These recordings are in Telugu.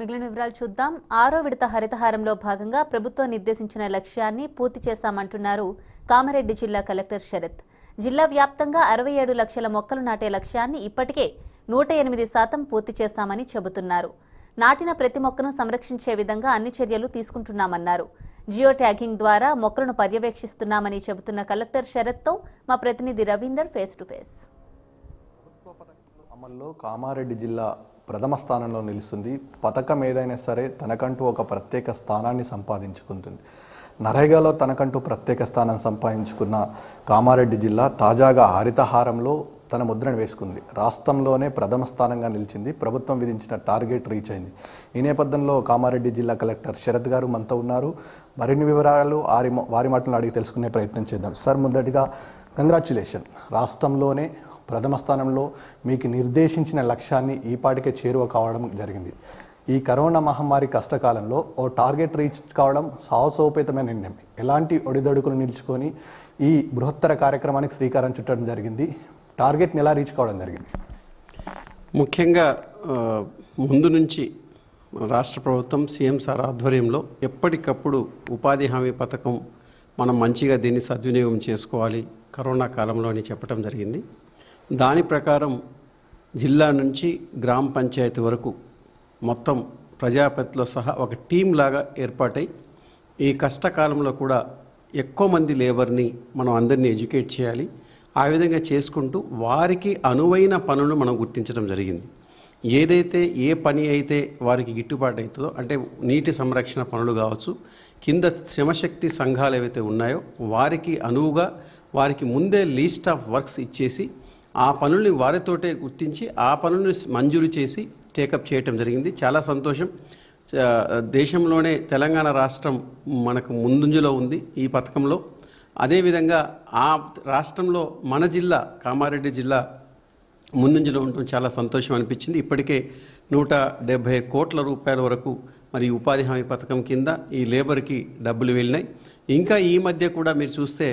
మిగిలిన వివరాలు చూద్దాం ఆరో విడత హరితహారంలో భాగంగా ప్రభుత్వం నిర్దేశించిన లక్ష్యాన్ని పూర్తి చేశామంటున్నారు కామారెడ్డి జిల్లా కలెక్టర్ శరత్ జిల్లా వ్యాప్తంగా అరవై ఏడు లక్షల మొక్కలు నాటే లక్ష్యాన్ని ఇప్పటికే నూట ఎనిమిది శాతం పూర్తి చేశామని చెబుతున్నారు నాటిన ప్రతి మొక్కను సంరక్షించే విధంగా అన్ని చర్యలు తీసుకుంటున్నామన్నారు జియో ట్యాగింగ్ ద్వారా మొక్కలను పర్యవేక్షిస్తున్నామని చెబుతున్న కలెక్టర్ శరత్తో మా ప్రతినిధి రవీందర్ ఫేస్ టు ఫేస్ అమల్లో కామారెడ్డి జిల్లా ప్రథమ స్థానంలో నిలుస్తుంది పథకం ఏదైనా సరే తనకంటూ ఒక ప్రత్యేక స్థానాన్ని సంపాదించుకుంటుంది నరేగాలో తనకంటూ ప్రత్యేక స్థానం సంపాదించుకున్న కామారెడ్డి జిల్లా తాజాగా హరితహారంలో తన ముద్రను వేసుకుంది రాష్ట్రంలోనే ప్రథమ స్థానంగా నిలిచింది ప్రభుత్వం విధించిన టార్గెట్ రీచ్ అయింది ఈ నేపథ్యంలో కామారెడ్డి జిల్లా కలెక్టర్ శరత్ గారు మనతో ఉన్నారు మరిన్ని వివరాలు వారి వారి మాటలను అడిగి తెలుసుకునే ప్రయత్నం చేద్దాం సార్ మొదటిగా కంగ్రాచులేషన్ రాష్ట్రంలోనే ప్రథమ స్థానంలో మీకు నిర్దేశించిన లక్ష్యాన్ని ఈపాటికే చేరువ కావడం జరిగింది ఈ కరోనా మహమ్మారి కష్టకాలంలో ఓ టార్గెట్ రీచ్ కావడం సాహసోపేతమైన నిర్ణయం ఎలాంటి ఒడిదడుకులు నిలుచుకొని ఈ బృహత్తర కార్యక్రమానికి శ్రీకారం చుట్టడం జరిగింది టార్గెట్ని ఎలా రీచ్ కావడం జరిగింది ముఖ్యంగా ముందు నుంచి రాష్ట్ర ప్రభుత్వం సీఎం సార్ ఆధ్వర్యంలో ఎప్పటికప్పుడు ఉపాధి హామీ పథకం మనం మంచిగా దీన్ని సద్వినియోగం చేసుకోవాలి కరోనా కాలంలో అని చెప్పడం జరిగింది దాని ప్రకారం జిల్లా నుంచి గ్రామ పంచాయతీ వరకు మొత్తం ప్రజాపతిలో సహా ఒక టీం లాగా ఏర్పాటై ఈ కష్టకాలంలో కూడా ఎక్కువ మంది లేబర్ని మనం అందరినీ ఎడ్యుకేట్ చేయాలి ఆ విధంగా చేసుకుంటూ వారికి అనువైన పనులు మనం గుర్తించడం జరిగింది ఏదైతే ఏ పని అయితే వారికి గిట్టుబాటు అవుతుందో అంటే నీటి సంరక్షణ పనులు కావచ్చు కింద శ్రమశక్తి సంఘాలు ఏవైతే ఉన్నాయో వారికి అనువుగా వారికి ముందే లీస్ట్ ఆఫ్ వర్క్స్ ఇచ్చేసి ఆ పనుల్ని వారితోటే గుర్తించి ఆ పనుల్ని మంజూరు చేసి టేకప్ చేయటం జరిగింది చాలా సంతోషం దేశంలోనే తెలంగాణ రాష్ట్రం మనకు ముందుంజలో ఉంది ఈ పథకంలో అదేవిధంగా ఆ రాష్ట్రంలో మన జిల్లా కామారెడ్డి జిల్లా ముందుంజలో ఉండటం చాలా సంతోషం అనిపించింది ఇప్పటికే నూట డెబ్భై కోట్ల రూపాయల వరకు మరి ఉపాధి హామీ పథకం కింద ఈ లేబర్కి డబ్బులు వెళ్ళినాయి ఇంకా ఈ మధ్య కూడా మీరు చూస్తే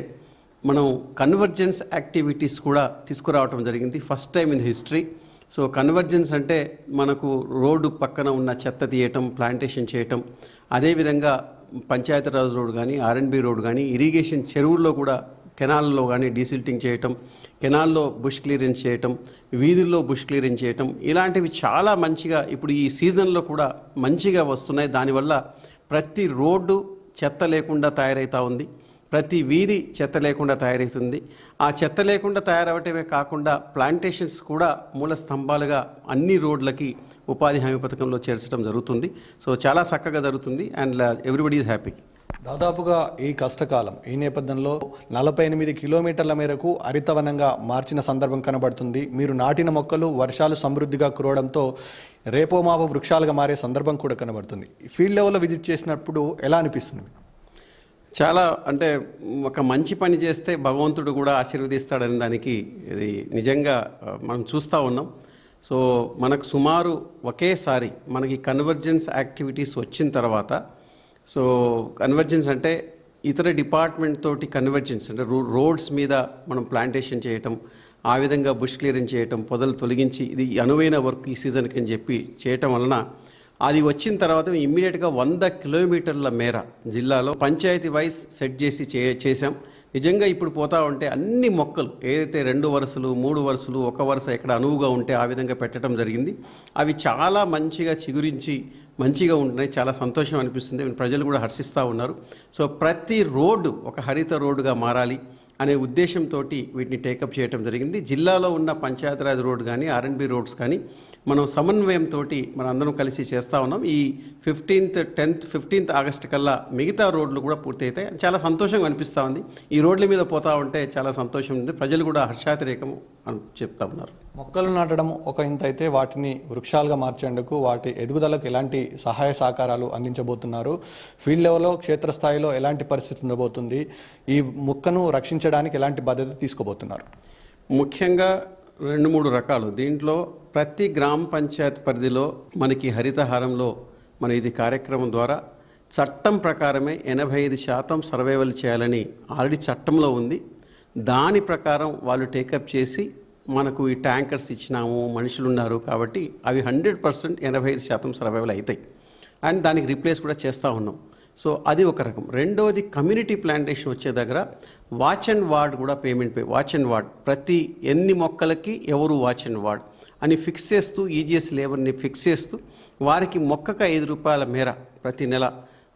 మనం కన్వర్జెన్స్ యాక్టివిటీస్ కూడా తీసుకురావటం జరిగింది first time in history so convergence అంటే మనకు రోడ్డు పక్కన ఉన్న చెత్త తీయటం ప్లాంటేషన్ చేయటం అదేవిధంగా పంచాయతీరాజ్ రోడ్ కానీ ఆర్ఎన్బి రోడ్ కానీ ఇరిగేషన్ చెరువుల్లో కూడా కెనాల్లో కానీ డీసిల్టింగ్ చేయటం కెనాల్లో బుష్ క్లియరెన్స్ చేయటం వీధుల్లో బుష్ క్లియరెన్స్ చేయటం ఇలాంటివి చాలా మంచిగా ఇప్పుడు ఈ సీజన్లో కూడా మంచిగా వస్తున్నాయి దానివల్ల ప్రతి రోడ్డు చెత్త లేకుండా తయారవుతూ ఉంది ప్రతి వీధి చెత్త లేకుండా తయారవుతుంది ఆ చెత్త లేకుండా తయారవటమే కాకుండా ప్లాంటేషన్స్ కూడా మూల స్తంభాలుగా అన్ని రోడ్లకి ఉపాధి హామీ పథకంలో చేర్చడం జరుగుతుంది సో చాలా చక్కగా జరుగుతుంది అండ్ ఎవ్రీబడి ఈజ్ హ్యాపీ దాదాపుగా ఈ కష్టకాలం ఈ నేపథ్యంలో నలభై ఎనిమిది కిలోమీటర్ల మేరకు హరితవనంగా మార్చిన సందర్భం కనబడుతుంది మీరు నాటిన మొక్కలు వర్షాలు సమృద్ధిగా కురవడంతో రేపోమాప వృక్షాలుగా మారే సందర్భం కూడా కనబడుతుంది ఫీల్డ్ లెవెల్లో విజిట్ చేసినప్పుడు ఎలా అనిపిస్తుంది చాలా అంటే ఒక మంచి పని చేస్తే భగవంతుడు కూడా ఆశీర్వదిస్తాడని దానికి ఇది నిజంగా మనం చూస్తూ ఉన్నాం సో మనకు సుమారు ఒకేసారి మనకి కన్వర్జెన్స్ యాక్టివిటీస్ వచ్చిన తర్వాత సో కన్వర్జెన్స్ అంటే ఇతర డిపార్ట్మెంట్ తోటి కన్వర్జెన్స్ అంటే రో రోడ్స్ మీద మనం ప్లాంటేషన్ చేయటం ఆ విధంగా బుష్ క్లియరింగ్ చేయటం పొదలు తొలగించి ఇది అనువైన వర్క్ ఈ సీజన్కి అని చెప్పి చేయటం వలన అది వచ్చిన తర్వాత ఇమ్మీడియట్గా వంద కిలోమీటర్ల మేర జిల్లాలో పంచాయతీ వైజ్ సెట్ చేసి చే చేసాం నిజంగా ఇప్పుడు పోతా ఉంటే అన్ని మొక్కలు ఏదైతే రెండు వరుసలు మూడు వరుసలు ఒక వరుస ఎక్కడ అనువుగా ఉంటే ఆ విధంగా పెట్టడం జరిగింది అవి చాలా మంచిగా చిగురించి మంచిగా ఉంటున్నాయి చాలా సంతోషం అనిపిస్తుంది ప్రజలు కూడా హర్షిస్తూ ఉన్నారు సో ప్రతి రోడ్డు ఒక హరిత రోడ్డుగా మారాలి అనే ఉద్దేశంతో వీటిని టేకప్ చేయడం జరిగింది జిల్లాలో ఉన్న పంచాయతీరాజ్ రోడ్డు కానీ ఆర్ఎన్బి రోడ్స్ కానీ మనం సమన్వయంతో అందరం కలిసి చేస్తూ ఉన్నాం ఈ ఫిఫ్టీన్త్ టెన్త్ ఫిఫ్టీన్త్ ఆగస్ట్ కల్లా మిగతా రోడ్లు కూడా పూర్తయితే చాలా సంతోషంగా అనిపిస్తూ ఉంది ఈ రోడ్ల మీద పోతా ఉంటే చాలా సంతోషం ఉంది ప్రజలు కూడా హర్షాతిరేకము అని చెప్తా ఉన్నారు మొక్కలు నాటడం ఒక ఇంత అయితే వాటిని వృక్షాలుగా మార్చేందుకు వాటి ఎదుగుదలకు ఎలాంటి సహాయ సహకారాలు అందించబోతున్నారు ఫీల్డ్ లెవెల్లో క్షేత్రస్థాయిలో ఎలాంటి పరిస్థితి ఉండబోతుంది ఈ మొక్కను రక్షించడానికి ఎలాంటి బాధ్యత తీసుకోబోతున్నారు ముఖ్యంగా రెండు మూడు రకాలు దీంట్లో ప్రతి గ్రామ పంచాయత్ పరిధిలో మనకి హరితహారంలో మన ఇది కార్యక్రమం ద్వారా చట్టం ప్రకారమే ఎనభై ఐదు శాతం సర్వైవల్ చేయాలని ఆల్రెడీ చట్టంలో ఉంది దాని ప్రకారం వాళ్ళు టేకప్ చేసి మనకు ఈ ట్యాంకర్స్ ఇచ్చినాము మనుషులు ఉన్నారు కాబట్టి అవి హండ్రెడ్ పర్సెంట్ ఎనభై ఐదు శాతం సర్వైవల్ అవుతాయి అండ్ దానికి రీప్లేస్ కూడా చేస్తూ ఉన్నాం సో అది ఒక రకం రెండవది కమ్యూనిటీ ప్లాంటేషన్ వచ్చే దగ్గర వాచ్ అండ్ వార్డ్ కూడా payment pay watch and ward ప్రతి ఎన్ని మొక్కలకి ఎవరు వాచ్ అండ్ వార్డ్ అని ఫిక్స్ చేస్తూ ఈజీఎస్ లేబర్ని ఫిక్స్ చేస్తూ వారికి మొక్కకు ఐదు రూపాయల మేర ప్రతి నెల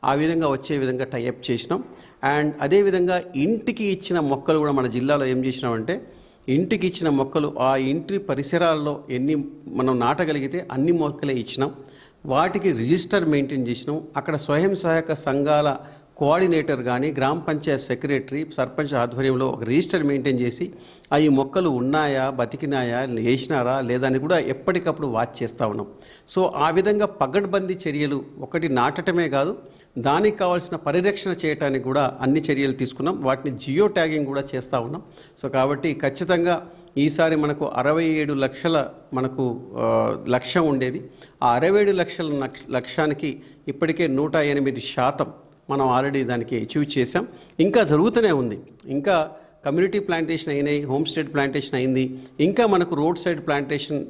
ఆ విధంగా వచ్చే విధంగా టైఅప్ చేసినాం అండ్ అదేవిధంగా ఇంటికి ఇచ్చిన మొక్కలు కూడా మన జిల్లాలో ఏం చేసినామంటే ఇంటికి ఇచ్చిన మొక్కలు ఆ ఇంటి పరిసరాల్లో ఎన్ని మనం నాటగలిగితే అన్ని మొక్కలే ఇచ్చినాం వాటికి రిజిస్టర్ మెయింటైన్ చేసినాం అక్కడ స్వయం సహాయక సంఘాల కోఆర్డినేటర్ కానీ గ్రామ పంచాయత్ సెక్రటరీ సర్పంచ్ ఆధ్వర్యంలో ఒక రిజిస్టర్ మెయింటైన్ చేసి అవి మొక్కలు ఉన్నాయా బతికినాయా వేసినారా లేదా అని కూడా ఎప్పటికప్పుడు వాచ్ చేస్తూ ఉన్నాం సో ఆ విధంగా పగడ్బందీ చర్యలు ఒకటి నాటటమే కాదు దానికి కావాల్సిన పరిరక్షణ చేయడానికి కూడా అన్ని చర్యలు తీసుకున్నాం వాటిని జియో ట్యాగింగ్ కూడా చేస్తూ ఉన్నాం సో కాబట్టి ఖచ్చితంగా ఈసారి మనకు అరవై ఏడు లక్షల మనకు లక్ష్యం ఉండేది ఆ అరవై ఏడు లక్షల లక్ష్యానికి ఇప్పటికే నూట ఎనిమిది శాతం మనం ఆల్రెడీ దానికి అచీవ్ చేసాం ఇంకా జరుగుతూనే ఉంది ఇంకా కమ్యూనిటీ ప్లాంటేషన్ అయినాయి హోమ్ స్టేట్ ప్లాంటేషన్ అయింది ఇంకా మనకు రోడ్ సైడ్ ప్లాంటేషన్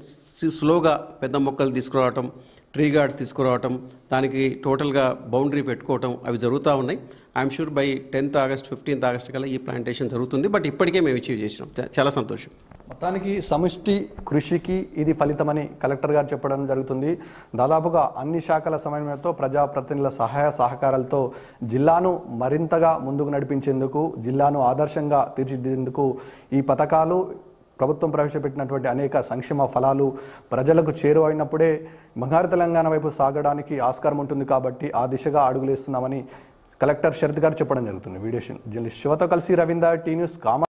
స్లోగా పెద్ద మొక్కలు తీసుకురావటం ట్రీ గార్డ్ తీసుకురావటం దానికి టోటల్గా బౌండరీ పెట్టుకోవటం అవి జరుగుతూ ఉన్నాయి I'm sure by tenth August fifteenth August కల్లా ఈ ప్లాంటేషన్ జరుగుతుంది బట్ ఇప్పటికే మేము అచీవ్ చేసినాం చాలా సంతోషం మొత్తానికి సమిష్టి కృషికి ఇది ఫలితమని కలెక్టర్ గారు చెప్పడం జరుగుతుంది దాదాపుగా అన్ని శాఖల సమన్వయంతో ప్రజాప్రతినిధుల సహాయ సహకారాలతో జిల్లాను మరింతగా ముందుకు నడిపించేందుకు జిల్లాను ఆదర్శంగా తీర్చిదిద్దేందుకు ఈ పథకాలు ప్రభుత్వం ప్రవేశపెట్టినటువంటి అనేక సంక్షేమ ఫలాలు ప్రజలకు చేరువైనప్పుడే బంగారు తెలంగాణ వైపు సాగడానికి ఆస్కారం ఉంటుంది కాబట్టి ఆ దిశగా అడుగులేస్తున్నామని కలెక్టర్ శరత్ గారు చెప్పడం జరుగుతుంది వీడియో జర్నలిస్ట్ శివతో కలిసి రవీందర్ టీ న్యూస్ కామ